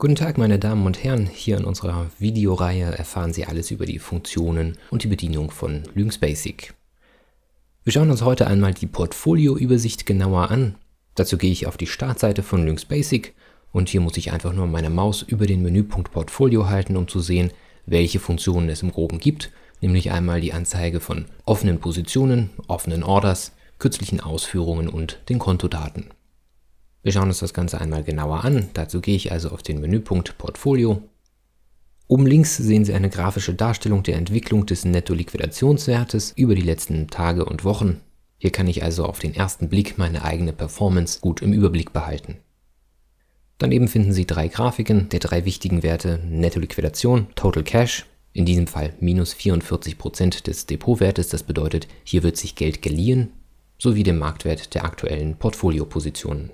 Guten Tag meine Damen und Herren, hier in unserer Videoreihe erfahren Sie alles über die Funktionen und die Bedienung von Lynx Basic. Wir schauen uns heute einmal die Portfolioübersicht genauer an. Dazu gehe ich auf die Startseite von Lynx Basic und hier muss ich einfach nur meine Maus über den Menüpunkt Portfolio halten, um zu sehen, welche Funktionen es im Groben gibt, nämlich einmal die Anzeige von offenen Positionen, offenen Orders, kürzlichen Ausführungen und den Kontodaten. Wir schauen uns das Ganze einmal genauer an. Dazu gehe ich also auf den Menüpunkt Portfolio. Oben links sehen Sie eine grafische Darstellung der Entwicklung des Netto-Liquidationswertes über die letzten Tage und Wochen. Hier kann ich also auf den ersten Blick meine eigene Performance gut im Überblick behalten. Daneben finden Sie drei Grafiken der drei wichtigen Werte Netto-Liquidation, Total Cash, in diesem Fall minus 44% des Depotwertes, das bedeutet, hier wird sich Geld geliehen, sowie dem Marktwert der aktuellen Portfoliopositionen.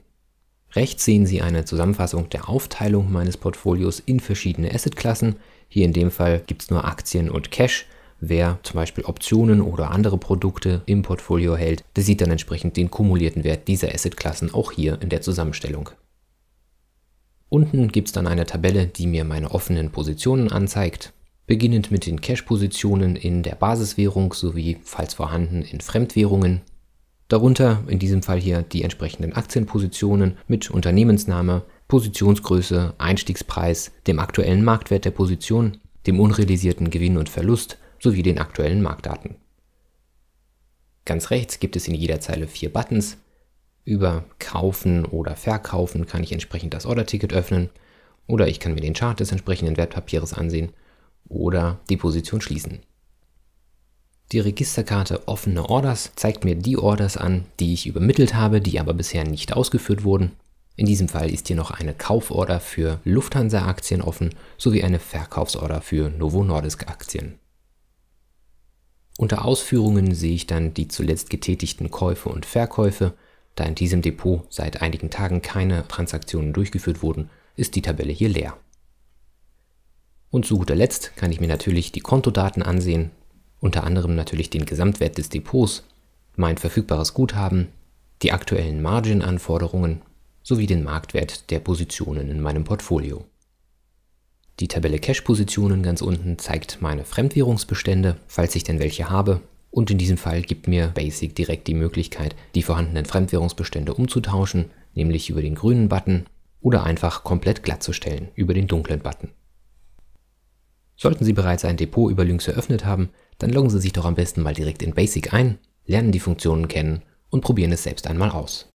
Rechts sehen Sie eine Zusammenfassung der Aufteilung meines Portfolios in verschiedene Assetklassen. Hier in dem Fall gibt es nur Aktien und Cash. Wer zum Beispiel Optionen oder andere Produkte im Portfolio hält, der sieht dann entsprechend den kumulierten Wert dieser Assetklassen auch hier in der Zusammenstellung. Unten gibt es dann eine Tabelle, die mir meine offenen Positionen anzeigt, beginnend mit den Cash-Positionen in der Basiswährung sowie, falls vorhanden, in Fremdwährungen. Darunter in diesem Fall hier die entsprechenden Aktienpositionen mit Unternehmensname, Positionsgröße, Einstiegspreis, dem aktuellen Marktwert der Position, dem unrealisierten Gewinn und Verlust sowie den aktuellen Marktdaten. Ganz rechts gibt es in jeder Zeile vier Buttons. Über Kaufen oder Verkaufen kann ich entsprechend das Order-Ticket öffnen oder ich kann mir den Chart des entsprechenden Wertpapiers ansehen oder die Position schließen. Die Registerkarte offene Orders zeigt mir die Orders an, die ich übermittelt habe, die aber bisher nicht ausgeführt wurden. In diesem Fall ist hier noch eine Kauforder für Lufthansa-Aktien offen sowie eine Verkaufsorder für Novo Nordisk-Aktien. Unter Ausführungen sehe ich dann die zuletzt getätigten Käufe und Verkäufe. Da in diesem Depot seit einigen Tagen keine Transaktionen durchgeführt wurden, ist die Tabelle hier leer. Und zu guter Letzt kann ich mir natürlich die Kontodaten ansehen, unter anderem natürlich den Gesamtwert des Depots, mein verfügbares Guthaben, die aktuellen Margin-Anforderungen sowie den Marktwert der Positionen in meinem Portfolio. Die Tabelle Cash-Positionen ganz unten zeigt meine Fremdwährungsbestände, falls ich denn welche habe, und in diesem Fall gibt mir Basic direkt die Möglichkeit, die vorhandenen Fremdwährungsbestände umzutauschen, nämlich über den grünen Button oder einfach komplett glattzustellen über den dunklen Button. Sollten Sie bereits ein Depot über Lynx eröffnet haben, dann loggen Sie sich doch am besten mal direkt in Basic ein, lernen die Funktionen kennen und probieren es selbst einmal aus.